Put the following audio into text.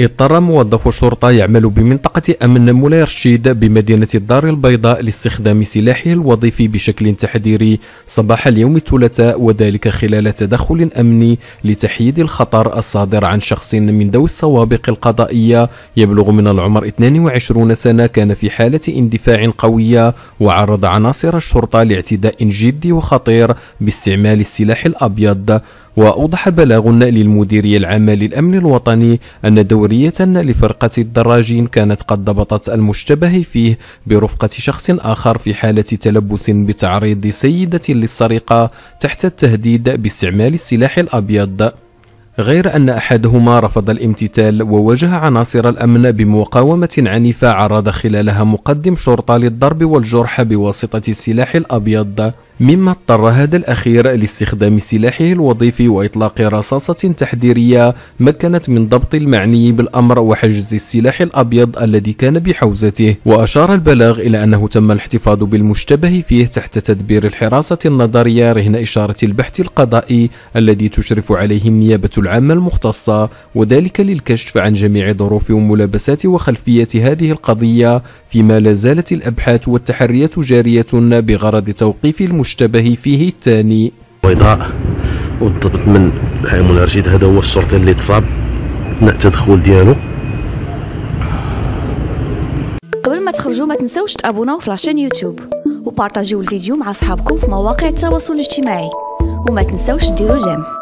اضطر موظف شرطة يعمل بمنطقة أمن مولاي رشيد بمدينة الدار البيضاء لاستخدام سلاحه الوظيفي بشكل تحذيري صباح اليوم الثلاثاء وذلك خلال تدخل أمني لتحييد الخطر الصادر عن شخص من ذوي السوابق القضائية يبلغ من العمر 22 سنة كان في حالة اندفاع قوية وعرض عناصر الشرطة لاعتداء جدي وخطير باستعمال السلاح الأبيض وأوضح بلاغ للمديرية العامة للأمن الوطني أن دورية لفرقة الدراجين كانت قد ضبطت المشتبه فيه برفقة شخص آخر في حالة تلبس بتعريض سيدة للسرقة تحت التهديد باستعمال السلاح الأبيض غير أن أحدهما رفض الامتثال وواجه عناصر الأمن بمقاومة عنيفة عرض خلالها مقدم شرطة للضرب والجرح بواسطة السلاح الأبيض مما اضطر هذا الأخير لاستخدام سلاحه الوظيفي وإطلاق رصاصة تحذيرية مكنت من ضبط المعني بالأمر وحجز السلاح الأبيض الذي كان بحوزته وأشار البلاغ إلى أنه تم الاحتفاظ بالمشتبه فيه تحت تدبير الحراسة النظرية رهن إشارة البحث القضائي الذي تشرف عليه النيابة العامة المختصة وذلك للكشف عن جميع ظروف وملابسات وخلفية هذه القضية فيما لا زالت الأبحاث والتحريات جارية بغرض توقيف المشتبه المشتبه فيه الثاني بيضاء وضبط من هيمون رشيد هذا هو الشرطي اللي تصاب اثناء التدخل ديالو قبل ما تخرجوا ما تنساوش تابوناو في لاشين يوتيوب وبارطاجيو الفيديو مع اصحابكم في مواقع التواصل الاجتماعي وما تنساوش ديروا جيم